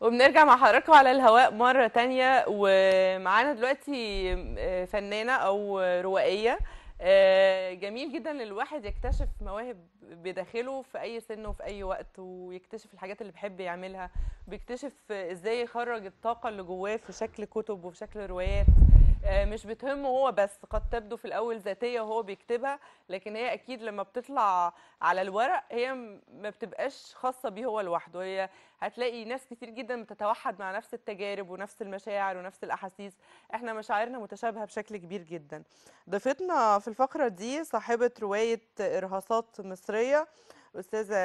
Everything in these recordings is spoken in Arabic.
وبنرجع مع حضراتكم على الهواء مرة تانية ومعانا دلوقتي آه، فنانة أو روائية آه، جميل جدا الواحد يكتشف مواهب بداخله في أي سن وفي أي وقت ويكتشف الحاجات اللي بيحب يعملها بيكتشف إزاي يخرج الطاقة اللي جواه في شكل كتب وفي شكل روايات آه، مش بتهمه هو بس قد تبدو في الاول ذاتيه وهو بيكتبها لكن هي اكيد لما بتطلع على الورق هي ما بتبقاش خاصه بيه هو لوحده هي هتلاقي ناس كتير جدا بتتوحد مع نفس التجارب ونفس المشاعر ونفس الاحاسيس احنا مشاعرنا متشابهه بشكل كبير جدا ضيفتنا في الفقره دي صاحبه روايه ارهاصات مصريه استاذه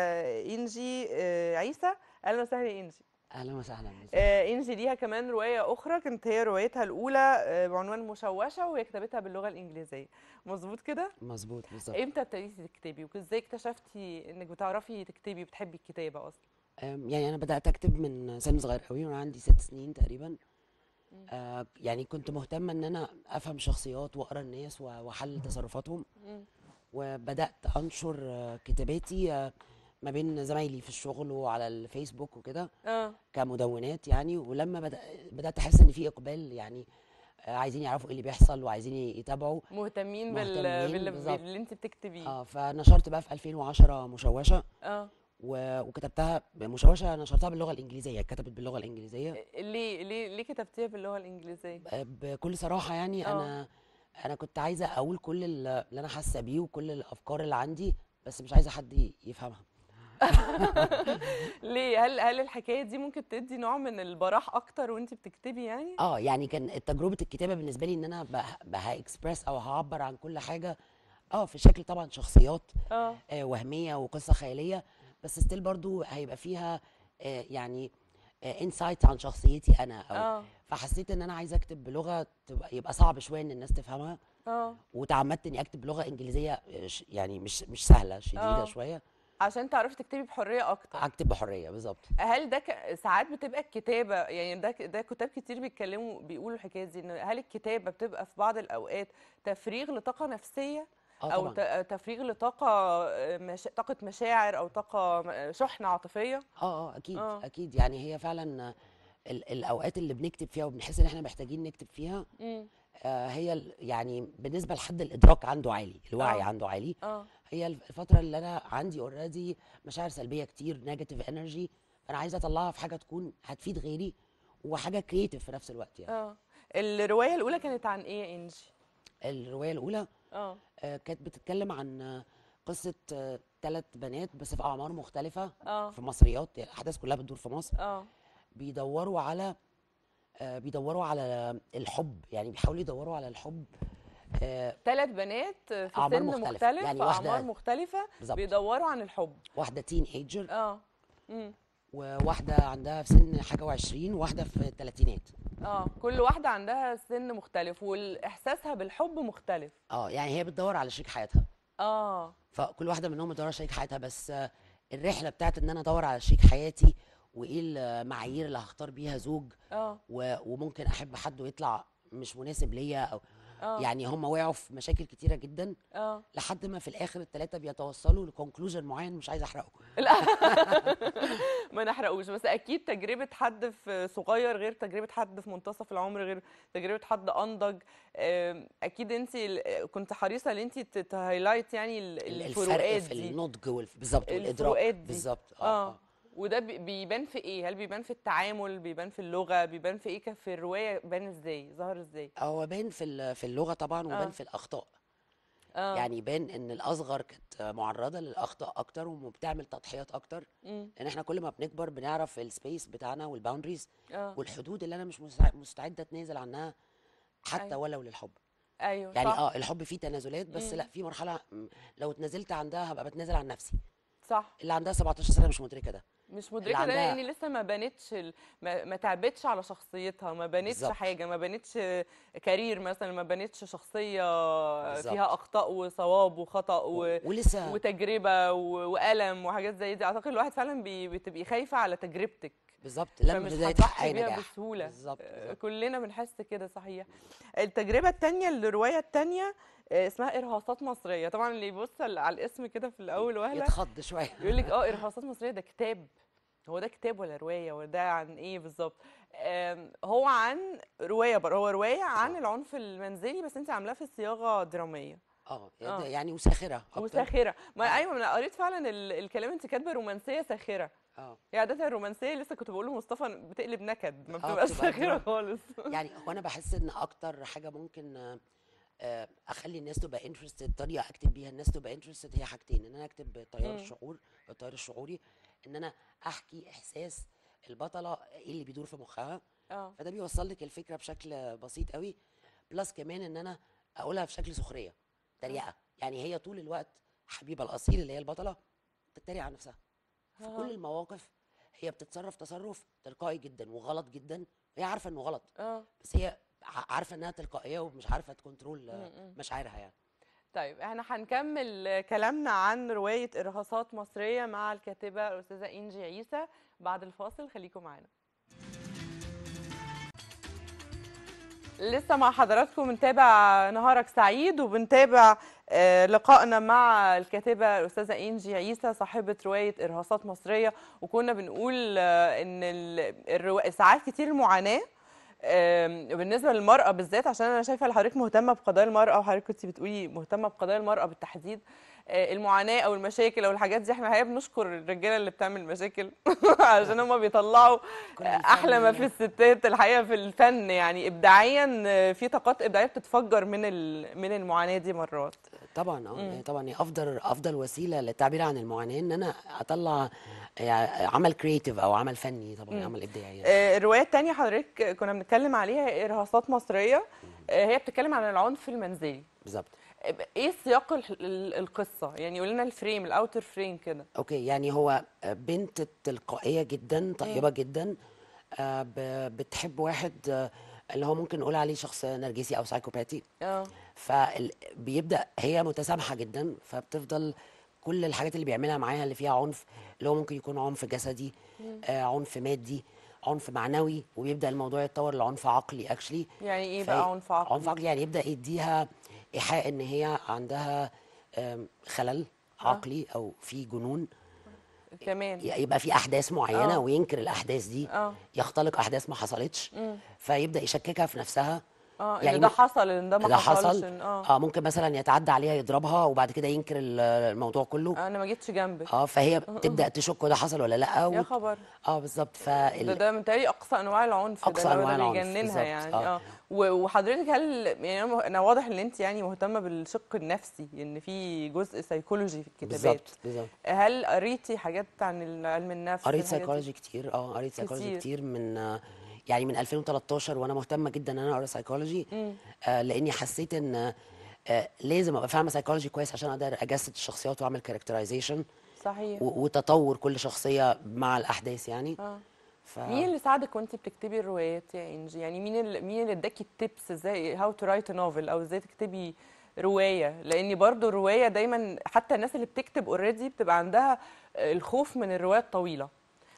انجي آه، عيسى اهلا وسهلا انجي اهلا وسهلا آه انزي ليها كمان روايه اخرى كانت هي روايتها الاولى آه بعنوان مشوشه وهي كتبتها باللغه الانجليزيه مظبوط كده مظبوط بالظبط امتى ابتديتي تكتبي وازاي اكتشفتي انك بتعرفي تكتبي وبتحبي الكتابه اصلا يعني انا بدات اكتب من سن صغير قوي وانا عندي ست سنين تقريبا آه يعني كنت مهتمه ان انا افهم شخصيات واقرا الناس واحلل تصرفاتهم وبدات انشر آه، كتاباتي آه، ما بين زمايلي في الشغل وعلى الفيسبوك وكده اه كمدونات يعني ولما بدات احس ان في اقبال يعني آه، عايزين يعرفوا ايه اللي بيحصل وعايزين يتابعوا مهتمين, بال... باللي انت بتكتبيه اه فنشرت بقى في 2010 مشوشه اه و... وكتبتها مشوشه نشرتها باللغه الانجليزيه كتبت باللغه الانجليزيه إيه، إيه، ليه ليه ليه كتبتيها باللغه الانجليزيه آه، بكل صراحه يعني أوه. انا انا كنت عايزه اقول كل اللي انا حاسه بيه وكل الافكار اللي عندي بس مش عايزه حد يفهمها ليه هل هل الحكايه دي ممكن تدي نوع من البراح اكتر وانت بتكتبي يعني اه يعني كان تجربه الكتابه بالنسبه لي ان انا اكسبرس او هعبر عن كل حاجه اه في شكل طبعا شخصيات آه. آه، وهميه وقصه خياليه بس ستيل برضو هيبقى فيها آه يعني انسايت آه، عن شخصيتي انا او آه. فحسيت ان انا عايزه اكتب بلغه تبقى يبقى صعب شويه ان الناس تفهمها اه وتعمدت اني اكتب بلغه انجليزيه آه، يعني مش مش سهله شديده أوه. شويه عشان تعرفي تكتبي بحريه اكتر هكتب بحريه بالظبط هل ده ك... ساعات بتبقى الكتابه يعني ده ده كتاب كتير بيتكلموا بيقولوا الحكايه دي ان هل الكتابه بتبقى في بعض الاوقات تفريغ لطاقه نفسيه آه، او طبعًا. تفريغ لطاقه آه، مش... طاقه مشاعر او طاقه آه، شحنه عاطفيه اه اه اكيد أوه. اكيد يعني هي فعلا ال... الاوقات اللي بنكتب فيها وبنحس ان احنا محتاجين نكتب فيها م. آه، هي يعني بالنسبه لحد الادراك عنده عالي الوعي أوه. عنده عالي أوه. هي الفتره اللي انا عندي اوريدي مشاعر سلبيه كتير نيجاتيف انرجي فانا عايزه اطلعها في حاجه تكون هتفيد غيري وحاجه كريتيف في نفس الوقت يعني اه الروايه الاولى كانت عن ايه يا انجي الروايه الاولى آه. اه كانت بتتكلم عن قصه ثلاث آه، بنات بس في اعمار مختلفه أوه. في مصريات يعني الاحداث كلها بتدور في مصر اه بيدوروا على آه، بيدوروا على الحب يعني بيحاولوا يدوروا على الحب ثلاث آه، بنات في أعمار سن مختلف, مختلف يعني اعمار مختلفه بالزبط. بيدوروا عن الحب واحده تين ايجر اه امم وواحده عندها في سن حاجه و20 وواحده في الثلاثينات اه كل واحده عندها سن مختلف واحساسها بالحب مختلف اه يعني هي بتدور على شريك حياتها اه فكل واحده منهم بتدور على شريك حياتها بس آه، الرحله بتاعت ان انا ادور على شريك حياتي وايه المعايير اللي هختار بيها زوج اه وممكن احب حد ويطلع مش مناسب ليا او أوه. يعني هم وقعوا في مشاكل كتيره جدا أوه. لحد ما في الاخر الثلاثه بيتوصلوا لكونكلوجن معين مش عايزه احرقه لا ما نحرقوش بس اكيد تجربه حد في صغير غير تجربه حد في منتصف العمر غير تجربه حد انضج اكيد انت كنت حريصه ان انت تهايلايت يعني الفروقات الفرق في النضج بالظبط والادراك بالظبط آه. آه. آه. وده بيبان في ايه هل بيبان في التعامل بيبان في اللغه بيبان في ايه في الروايه بان ازاي ظهر ازاي هو بان في في اللغه طبعا وبان آه. في الاخطاء آه. يعني بان ان الاصغر كانت معرضه للاخطاء اكتر وبتعمل تضحيات اكتر مم. لان احنا كل ما بنكبر بنعرف السبيس بتاعنا والباوندريز آه. والحدود اللي انا مش مستعده اتنازل عنها حتى أيوه. ولو للحب ايوه يعني صح. اه الحب فيه تنازلات بس مم. لا في مرحله لو اتنازلت عندها هبقى بتنازل عن نفسي صح اللي عندها 17 سنه مش مدركه ده مش مدركه ده لان لسه ما بنتش ال... ما... ما تعبتش على شخصيتها ما بنتش بالزبط. حاجه ما بنتش كارير مثلا ما بنتش شخصيه بالزبط. فيها اخطاء وصواب وخطا و... ولسه وتجربه و... والم وحاجات زي دي اعتقد الواحد فعلا بي... بتبقي خايفه على تجربتك بالظبط لما بدأت الحياه بيها بسهوله بالزبط. آه، بالزبط. كلنا بنحس كده صحيح التجربه الثانيه الروايه الثانيه آه، اسمها ارهاصات مصريه طبعا اللي يبص على الاسم كده في الاول وهلا يتخض شويه يقول لك اه ارهاصات مصريه ده كتاب هو ده كتاب ولا روايه وده عن ايه بالظبط هو عن روايه بر هو روايه عن آه. العنف المنزلي بس انت عاملاه في صياغه دراميه اه يعني, آه. يعني وساخره وساخره ما أوه. ايوه انا قريت فعلا الكلام انت كاتبه رومانسيه ساخره اه يعني عاده الرومانسيه لسه كنت بقول لمصطفى بتقلب نكد ما آه، بتبقاش ساخره خالص يعني هو انا بحس ان اكتر حاجه ممكن اخلي الناس تبقى انترستد طريقه اكتب بيها الناس تبقى انترستد هي حاجتين ان انا اكتب بتيار الشعور التيار الشعوري ان انا احكي احساس البطله ايه اللي بيدور في مخها اه فده بيوصل لك الفكره بشكل بسيط قوي بلس كمان ان انا اقولها بشكل سخريه تريقه اه. يعني هي طول الوقت حبيبه الاصيل اللي هي البطله بتتريق على نفسها في اه. كل المواقف هي بتتصرف تصرف تلقائي جدا وغلط جدا هي عارفه انه غلط اه بس هي عارفه انها تلقائيه ومش عارفه تكنترول مشاعرها يعني طيب احنا هنكمل كلامنا عن روايه ارهاصات مصريه مع الكاتبه الاستاذه انجي عيسى بعد الفاصل خليكم معانا لسه مع حضراتكم بنتابع نهارك سعيد وبنتابع آه، لقائنا مع الكاتبة الأستاذة إنجي عيسى صاحبة رواية إرهاصات مصرية وكنا بنقول آه، إن ساعات كتير المعاناة بالنسبه للمراه بالذات عشان انا شايفه حضرتك مهتمه بقضايا المراه وحضرتك كنت بتقولي مهتمه بقضايا المراه بالتحديد آه، المعاناه او المشاكل او الحاجات دي احنا الحقيقه بنشكر الرجاله اللي بتعمل مشاكل عشان هم بيطلعوا احلى ما في الستات الحقيقه في الفن يعني ابداعيا آه، في طاقات ابداعيه بتتفجر من من المعاناه دي مرات طبعا اه طبعا افضل افضل وسيله للتعبير عن المعاناه ان انا اطلع آه، عمل كرييتيف او عمل فني طبعا عمل ابداعي يعني. الروايه الثانيه حضرتك كنا بنتكلم عليها ارهاصات مصريه آه، هي بتتكلم عن العنف المنزلي بالظبط ايه سياق القصه يعني قول لنا الفريم الاوتر فريم كده اوكي يعني هو بنت تلقائيه جدا طيبه جدا بتحب واحد اللي هو ممكن نقول عليه شخص نرجسي او سايكوباتي اه فبيبدا هي متسامحه جدا فبتفضل كل الحاجات اللي بيعملها معاها اللي فيها عنف اللي هو ممكن يكون عنف جسدي آه عنف مادي عنف معنوي وبيبدا الموضوع يتطور لعنف عقلي اكشلي يعني ايه بقى عنف عقلي؟ عنف عقلي يعني يبدا يديها ايحاء ان هي عندها خلل آه. عقلي او في جنون كمان يبقى في احداث معينه أه. وينكر الاحداث دي أه. يختلق احداث ما حصلتش مم. فيبدا يشككها في نفسها اه يعني ده حصل ان ده ما ده حصل آه. اه. ممكن مثلا يتعدى عليها يضربها وبعد كده ينكر الموضوع كله آه، انا ما جيتش جنبك اه فهي بتبدا تشك ده حصل ولا لا يا خبر اه بالظبط فال... ده ده متهيألي اقصى انواع العنف اقصى ده انواع العنف بيجننها يعني اه, آه. وحضرتك هل يعني انا واضح ان انت يعني مهتمه بالشق النفسي ان في جزء سيكولوجي في الكتابات بالظبط بالظبط هل قريتي حاجات عن علم النفس قريت سيكولوجي كتير اه قريت سيكولوجي كتير من آه، يعني من 2013 وانا مهتمه جدا ان انا اقرا سايكولوجي آه لاني حسيت ان آه لازم ابقى فاهمه سايكولوجي كويس عشان اقدر اجسد الشخصيات واعمل كاركترايزيشن صحيح وتطور كل شخصيه مع الاحداث يعني آه. ف... مين اللي ساعدك وانت بتكتبي الروايات يا انجي يعني مين اللي مين اللي اداكي التبس ازاي هاو تو رايت نوفل او ازاي تكتبي روايه لان برضو الروايه دايما حتى الناس اللي بتكتب اوريدي بتبقى عندها آه، الخوف من الروايه الطويله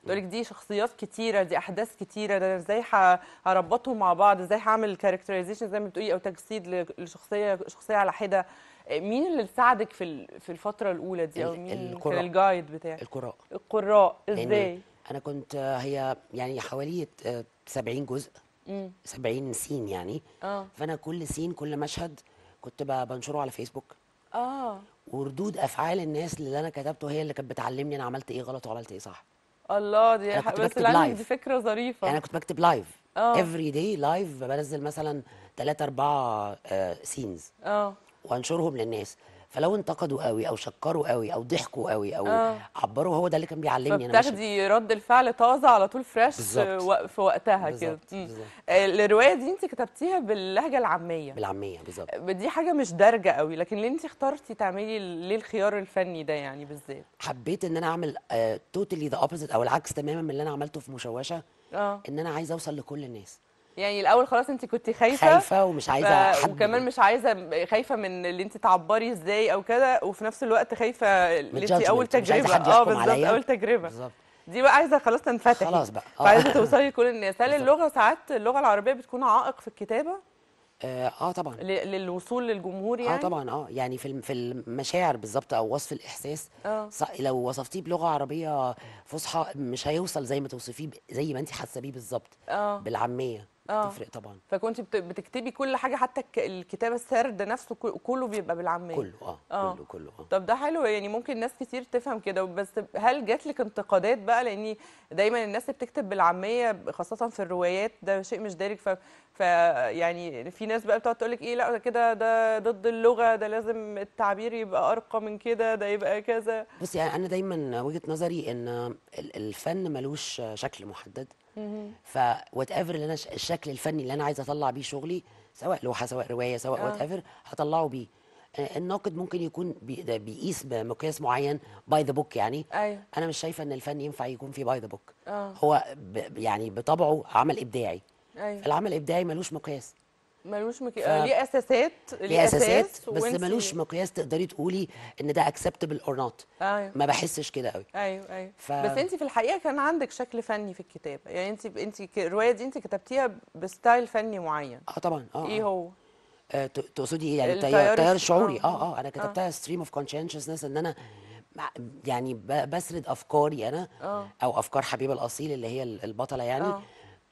بتقول لك دي شخصيات كتيره دي احداث كتيره ده ازاي هربطهم مع بعض ازاي هعمل كاركترايزيشن زي ما بتقولي او تجسيد لشخصيه شخصيه على حده مين اللي ساعدك في في الفتره الاولى دي او مين القراء. كان الجايد بتاعك القراء القراء ازاي انا كنت هي يعني حوالي 70 جزء مم. 70 سين يعني آه. فانا كل سين كل مشهد كنت بنشره على فيسبوك اه وردود افعال الناس اللي انا كتبته هي اللي كانت بتعلمني انا عملت ايه غلط وعملت ايه صح الله دي ح... بس العنب دي فكره ظريفه يعني انا كنت بكتب لايف افري داي لايف بنزل مثلا 3 4 سينز اه وانشرهم للناس فلو انتقدوا قوي او شكروا قوي او ضحكوا قوي او آه. عبروا هو ده اللي كان بيعلمني انا بتاخدي رد الفعل طازه على طول فريش في وقتها كده آه، الروايه دي انت كتبتيها باللهجه العاميه بالعاميه بالظبط آه، دي حاجه مش دارجه قوي لكن ليه انت اخترتي تعملي ليه الخيار الفني ده يعني بالذات حبيت ان انا اعمل توتالي ذا اوبوزيت او العكس تماما من اللي انا عملته في مشوشه اه ان انا عايزه اوصل لكل الناس يعني الاول خلاص انت كنت خايفه خايفه ومش عايزه ف... حد وكمان مش عايزه خايفه من اللي انت تعبري ازاي او كده وفي نفس الوقت خايفه اللي انت اول تجربه اه بالظبط اول تجربه بالظبط دي بقى عايزه خلاص تنفتح خلاص بقى آه. عايزه توصلي لكل الناس هل اللغه ساعات اللغه العربيه بتكون عائق في الكتابه آه, آه، طبعا للوصول للجمهور آه، يعني اه طبعا اه يعني في في المشاعر بالظبط او وصف الاحساس آه. لو وصفتيه بلغه عربيه فصحى مش هيوصل زي ما توصفيه زي ما انت حاسه بيه بالظبط آه. بالعاميه بتفرق آه. تفرق طبعا فكنت بتكتبي كل حاجه حتى الكتابه السرد نفسه كله بيبقى بالعاميه كله اه, آه. كله كله آه. طب ده حلو يعني ممكن ناس كتير تفهم كده بس هل جات لك انتقادات بقى لاني دايما الناس اللي بتكتب بالعاميه خاصه في الروايات ده شيء مش دارج ف... ف يعني في ناس بقى بتقعد تقول لك ايه لا كده ده ضد اللغه ده لازم التعبير يبقى ارقى من كده ده يبقى كذا بس يعني انا دايما وجهه نظري ان الفن ملوش شكل محدد ف وات ايفر اللي انا الشكل الفني اللي انا عايز اطلع بيه شغلي سواء لوحه سواء روايه سواء وات آه. ايفر هطلعه بيه الناقد ممكن يكون بيقيس بمقياس معين باي ذا بوك يعني أيوة. انا مش شايفه ان الفن ينفع يكون فيه باي ذا بوك هو يعني بطبعه عمل ابداعي أيوة. العمل الابداعي ملوش مقياس ملوش مقياس ف... ليه اساسات ليه اساسات بس ملوش مقياس تقدري تقولي ان ده اكسبتبل اور نوت ما بحسش كده قوي ايوه ايوه ف... بس انت في الحقيقه كان عندك شكل فني في الكتابه يعني انت انت الروايه دي انت كتبتيها بستايل فني معين اه طبعا اه ايه آه. هو آه تقصدي ايه يعني التيار, التيار شعوري اه اه, آه. انا آه. كتبتها ستريم اوف كونشنشسنس ان انا يعني بسرد افكاري انا أوه. او افكار حبيبه الاصيل اللي هي البطله يعني أوه.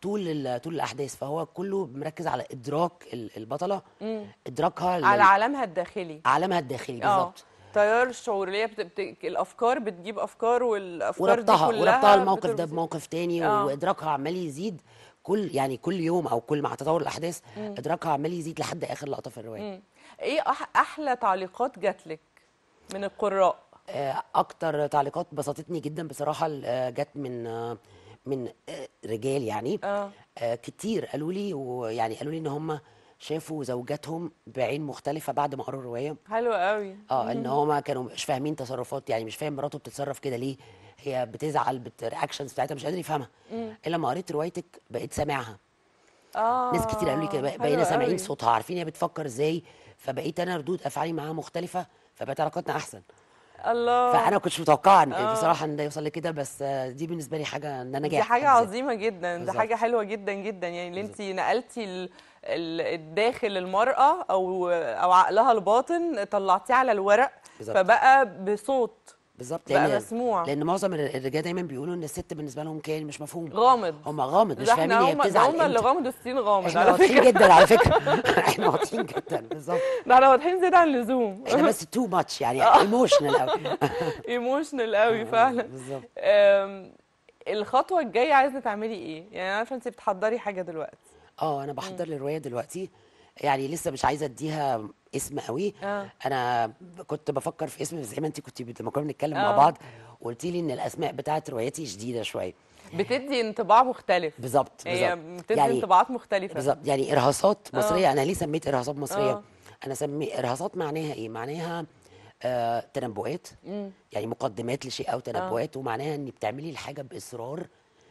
طول طول الاحداث فهو كله مركز على ادراك البطله مم. ادراكها على عالمها الداخلي عالمها الداخلي آه. بالظبط تيار الشعور اللي هي بت... بت... الافكار بتجيب افكار والافكار وربطها دي كلها وربطها الموقف بتربط... ده بموقف تاني أوه. وادراكها عمال يزيد كل يعني كل يوم او كل مع تطور الاحداث مم. ادراكها عمال يزيد لحد اخر لقطه في الروايه ايه أح... احلى تعليقات جات لك من القراء آه، اكتر تعليقات بسطتني جدا بصراحه آه، جت من آه من آه، رجال يعني آه. آه كتير قالوا لي ويعني قالوا لي ان هم شافوا زوجاتهم بعين مختلفه بعد ما قروا الروايه حلو قوي اه ان هم كانوا مش فاهمين تصرفات يعني مش فاهم مراته بتتصرف كده ليه هي بتزعل بالرياكشنز بتاعتها مش قادر يفهمها الا لما قريت روايتك بقيت سامعها آه ناس كتير قالوا لي كده بقينا سامعين صوتها عارفين هي بتفكر ازاي فبقيت انا ردود افعالي معاها مختلفه فبقت علاقتنا احسن الله فانا ما كنتش متوقعه ان آه. بصراحه ان ده يوصل لكده بس دي بالنسبه لي حاجه ان انا جايه دي حاجه عظيمه جدا دي حاجه حلوه جدا جدا يعني اللي انت نقلتي ال الداخل المراه او او عقلها الباطن طلعتيه على الورق بالزبط. فبقى بصوت بالظبط لان مسموع لان معظم الرجال دايما بيقولوا ان الست بالنسبه لهم كان مش مفهوم غامض هم غامض مش فاهمين هي بتزعل هم اللي غامض والسين غامض احنا واضحين جدا على فكره احنا واضحين جدا بالظبط ده احنا واضحين زياده عن اللزوم احنا بس تو ماتش يعني ايموشنال قوي ايموشنال قوي فعلا بالظبط الخطوه الجايه عايزه تعملي ايه يعني انا عارفه انت بتحضري حاجه دلوقتي اه انا بحضر الروايه دلوقتي يعني لسه مش عايزه اديها اسم قوي آه. انا كنت بفكر في اسم زي ما انت كنت لما كنا بنتكلم آه. مع بعض قلتي لي ان الاسماء بتاعت رواياتي شديده شويه بتدي انطباع مختلف بالظبط هي بتدي يعني انطباعات مختلفه بالظبط يعني ارهاصات مصريه آه. انا ليه سميت ارهاصات مصريه آه. انا سمي ارهاصات معناها ايه معناها آه تنبؤات مم. يعني مقدمات لشيء او تنبؤات آه. ومعناها ان بتعملي الحاجه باصرار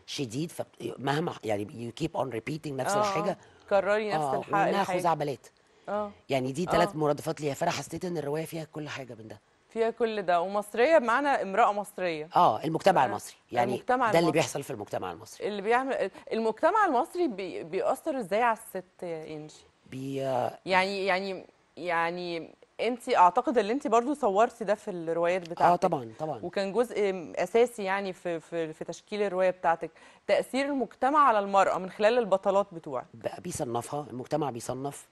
شديد فمهما يعني يو كيب اون ريبيتنج نفس آه. الحاجه تكرري نفس آه الحاجه وانها خزعبلات اه يعني دي ثلاث آه. مرادفات ليها فانا حسيت ان الروايه فيها كل حاجه من ده فيها كل ده ومصريه بمعنى امراه مصريه اه المجتمع المصري يعني المجتمع ده المصري. اللي بيحصل في المجتمع المصري اللي بيعمل المجتمع المصري بي... بيأثر ازاي على الست يا انجي بي... يعني يعني يعني انت اعتقد ان انت برضو صورتي ده في الروايات آه، بتاعتك اه طبعا طبعا وكان جزء اساسي يعني في في, في تشكيل الروايه بتاعتك تاثير المجتمع على المراه من خلال البطلات بتوعك بيصنفها المجتمع بيصنف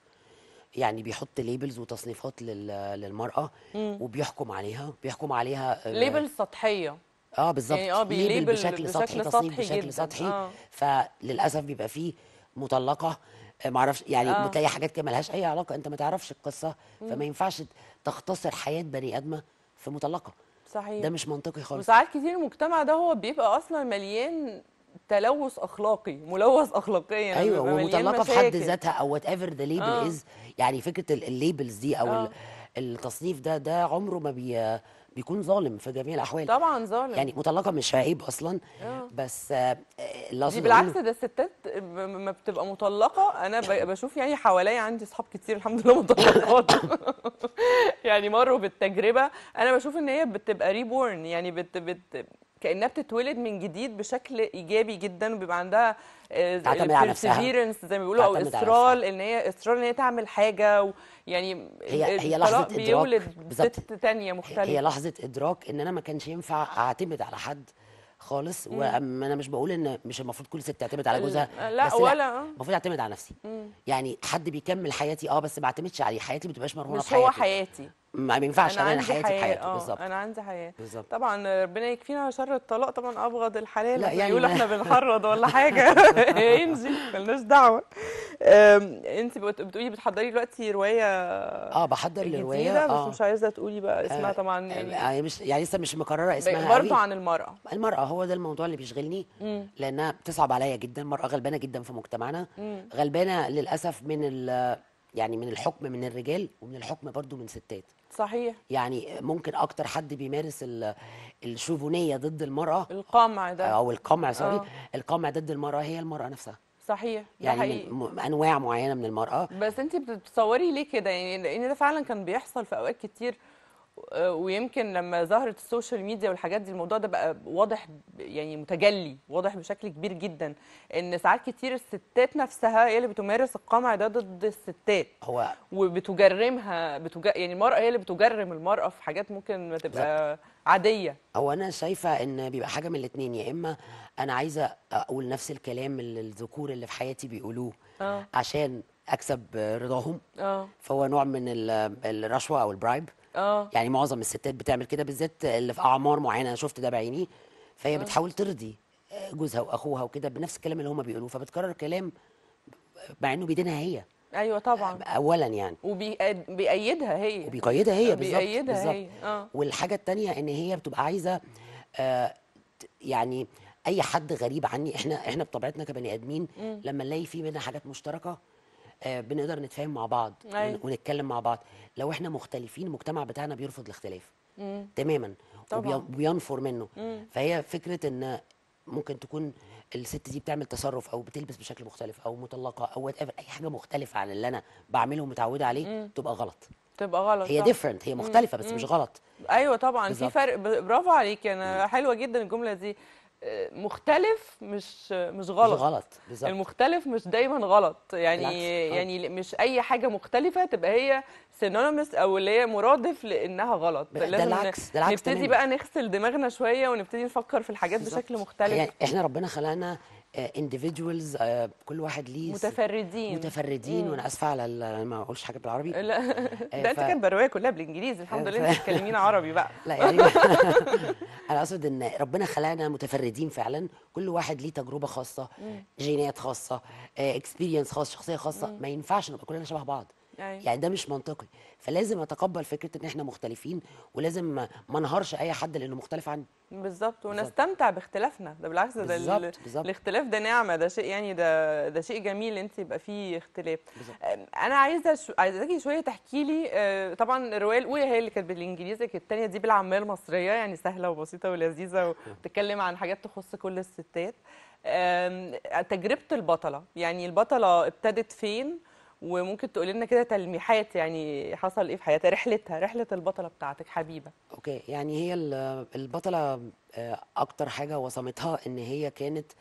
يعني بيحط ليبلز وتصنيفات للمراه مم. وبيحكم عليها بيحكم عليها ليبل آه، سطحيه اه بالظبط يعني اه بيليبل بشكل, بشكل سطحي تصنيف بشكل سطحي, بشكل سطحي آه. فللاسف بيبقى فيه مطلقه ما اعرفش يعني آه. بتلاقي حاجات كده ملهاش اي علاقه انت ما تعرفش القصه فما ينفعش تختصر حياه بني ادمه في مطلقه صحيح ده مش منطقي خالص وساعات كتير المجتمع ده هو بيبقى اصلا مليان تلوث اخلاقي ملوث اخلاقيا يعني ايوه ومطلقه في حد ذاتها او وات ايفر ذا ليبل از يعني فكره الليبلز دي او آه. التصنيف ده ده عمره ما بي بيكون ظالم في جميع الاحوال طبعا ظالم يعني مطلقه مش عيب اصلا آه. بس دي بالعكس ده الستات ما بتبقى مطلقه انا بشوف يعني حواليا عندي اصحاب كتير الحمد لله مطلقات يعني مروا بالتجربه انا بشوف ان هي بتبقى ريبورن يعني بت بت كانها بتتولد من جديد بشكل ايجابي جدا وبيبقى عندها بيرسيفيرنس آه، زي ما بيقولوا او اصرار ان هي اصرار ان هي تعمل حاجه يعني هي هي لحظه ادراك بيولد ست تانية مختلفه هي لحظه ادراك ان انا ما كانش ينفع اعتمد على حد خالص وانا مش بقول ان مش المفروض كل ست تعتمد على جوزها آه، لا بس ولا آه. المفروض اعتمد على نفسي مم. يعني حد بيكمل حياتي اه بس ما اعتمدش عليه حياتي ما بتبقاش مرهونه بحياتي مش هو حياتي ما بينفعش انا عندي حياتي بحياته بالظبط انا عندي حياه بالظبط طبعا ربنا يكفينا شر الطلاق طبعا ابغض الحلال لا يعني يقول احنا بنحرض ولا حاجه إيه، انجي مالناش دعوه انت بتقولي بتحضري دلوقتي روايه اه بحضر الروايه بس آه. مش عايزه تقولي بقى اسمها آه طبعا آه، يعني, يعني مش يعني لسه مش مكرره اسمها برضه عن المراه المراه هو ده الموضوع اللي بيشغلني لانها بتصعب عليا جدا المراه غلبانه جدا في مجتمعنا غلبانه للاسف من يعني من الحكم من الرجال ومن الحكم برضه من ستات صحيح يعني ممكن اكتر حد بيمارس الشوفونيه ضد المراه القمع ده او القمع سوري آه. القمع ضد المراه هي المراه نفسها صحيح يعني حقيقي. انواع معينه من المراه بس انت بتتصوري ليه كده يعني لان ده فعلا كان بيحصل في اوقات كتير آه، ويمكن لما ظهرت السوشيال ميديا والحاجات دي الموضوع ده بقى واضح يعني متجلي واضح بشكل كبير جدا ان ساعات كتير الستات نفسها هي اللي بتمارس القمع ده ضد الستات هو وبتجرمها بتج... يعني المراه هي اللي بتجرم المراه في حاجات ممكن ما تبقى عاديه او انا شايفه ان بيبقى حاجه من الاثنين يا اما انا عايزه اقول نفس الكلام اللي الذكور اللي في حياتي بيقولوه آه. عشان اكسب رضاهم آه. فهو نوع من الرشوه او البرايب اه يعني معظم الستات بتعمل كده بالذات اللي في اعمار معينه انا شفت ده بعيني فهي أوه. بتحاول ترضي آه، جوزها واخوها وكده بنفس الكلام اللي هم بيقولوه فبتكرر كلام مع انه بيدينها هي ايوه طبعا اولا يعني وبيأيدها آه، هي وبيقيدها هي بالظبط بيقيدها بالزبط. هي آه. والحاجه الثانيه ان هي بتبقى عايزه آه يعني اي حد غريب عني احنا احنا بطبيعتنا كبني ادمين لما نلاقي في بينا حاجات مشتركه آه، بنقدر نتفاهم مع بعض أيوه. ونتكلم مع بعض لو احنا مختلفين المجتمع بتاعنا بيرفض الاختلاف مم. تماما طبعا. وبينفر منه مم. فهي فكره ان ممكن تكون الست دي بتعمل تصرف او بتلبس بشكل مختلف او مطلقه او اي حاجه مختلفه عن اللي انا بعمله ومتعوده عليه مم. تبقى غلط تبقى غلط هي ديفرنت هي مختلفه مم. بس مم. مش غلط ايوه طبعا بالزبط. في فرق برافو عليك انا حلوه جدا الجمله دي مختلف مش مش غلط مش غلط بالظبط المختلف مش دايما غلط يعني بالعكس. يعني مش اي حاجه مختلفه تبقى هي سينونيمس او اللي هي مرادف لانها غلط ده لازم العكس ده العكس نبتدي تمام. بقى نغسل دماغنا شويه ونبتدي نفكر في الحاجات بالزبط. بشكل مختلف يعني احنا ربنا خلقنا آه، individuals آه، كل واحد ليه متفردين متفردين وانا اسفه على انا ما اقولش حاجه بالعربي لا آه، ده انت كانت بروايه كلها بالانجليزي الحمد لله انت بتتكلمين عربي بقى لا يعني انا اقصد ان ربنا خلقنا متفردين فعلا كل واحد ليه تجربه خاصه جينات خاصه اكسبيرينس خاص شخصيه خاصه ما ينفعش نبقى كلنا شبه بعض أيوة. يعني ده مش منطقي فلازم اتقبل فكره ان احنا مختلفين ولازم ما انهارش اي حد لانه مختلف عني بالظبط ونستمتع باختلافنا ده بالعكس ده بالزبط. بالزبط. الاختلاف ده نعمه ده شيء يعني ده ده شيء جميل انت يبقى فيه اختلاف بالزبط. انا عايزه شو... عايزاكي شويه تحكي لي آه، طبعا الروايه الاولى هي اللي كانت بالانجليزي كانت الثانيه دي بالعاميه المصريه يعني سهله وبسيطه ولذيذه وبتتكلم عن حاجات تخص كل الستات تجربه البطله يعني البطله ابتدت فين وممكن تقولي لنا كده تلميحات يعني حصل ايه في حياتها رحلتها رحله البطله بتاعتك حبيبه اوكي يعني هي البطله آه، اكتر حاجه وصمتها ان هي كانت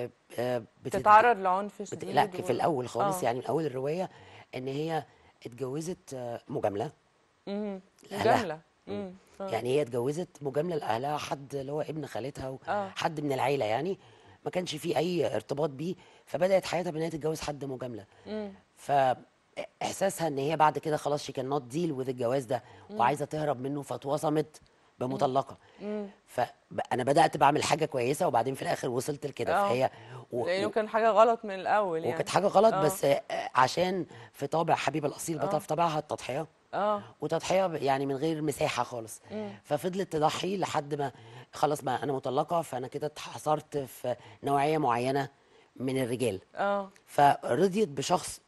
آه، آه، بتتعرض لعنف شديد لا في الاول خالص يعني من اول الروايه ان هي اتجوزت مجامله مجامله يعني هي اتجوزت مجامله لاهلها حد اللي هو ابن خالتها وحد من العيله يعني ما كانش في اي ارتباط بيه فبدات حياتها بان هي تتجوز حد مجامله فاحساسها ان هي بعد كده خلاص شي كان نوت ديل وذ الجواز ده وعايزه تهرب منه فاتوصمت بمطلقه فانا بدات بعمل حاجه كويسه وبعدين في الاخر وصلت لكده آه. فهي و... لانه كان حاجه غلط من الاول يعني وكانت حاجه غلط أوه. بس آه، عشان في طابع حبيب الاصيل بطل في آه. طابعها التضحيه اه وتضحيه يعني من غير مساحه خالص مم. ففضلت تضحي لحد ما خلاص ما انا مطلقه فانا كده اتحصرت في نوعيه معينه من الرجال اه فرضيت بشخص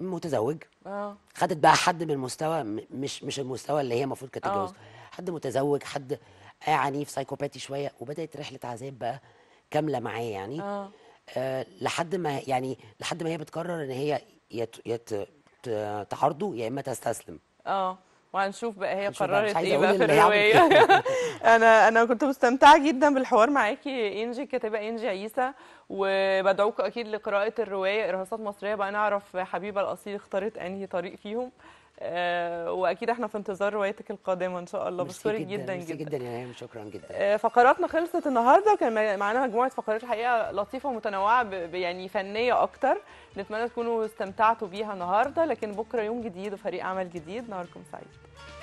متزوج اه خدت بقى حد من المستوى مش مش المستوى اللي هي المفروض كانت تتجوزه آه. حد متزوج حد عنيف سايكوباتي شويه وبدات رحله عذاب بقى كامله معاه يعني آه. اه, لحد ما يعني لحد ما هي بتقرر ان هي يا يا تعارضه يا اما تستسلم اه وهنشوف بقى هي قررت ايه بقى في الروايه انا انا كنت مستمتعه جدا بالحوار معاكي انجي الكاتبه انجي عيسى وبدعوكم اكيد لقراءه الروايه ارهاصات مصريه بقى نعرف حبيبه الاصيل اختارت انهي طريق فيهم آه، واكيد احنا في انتظار روايتك القادمه ان شاء الله بشكرك جدا جدا جدا يا يعني شكرا جدا آه، فقراتنا خلصت النهارده وكان معانا مجموعه فقرات حقيقه لطيفه ومتنوعه يعني فنيه اكتر نتمنى تكونوا استمتعتوا بيها النهارده لكن بكره يوم جديد وفريق عمل جديد نهاركم سعيد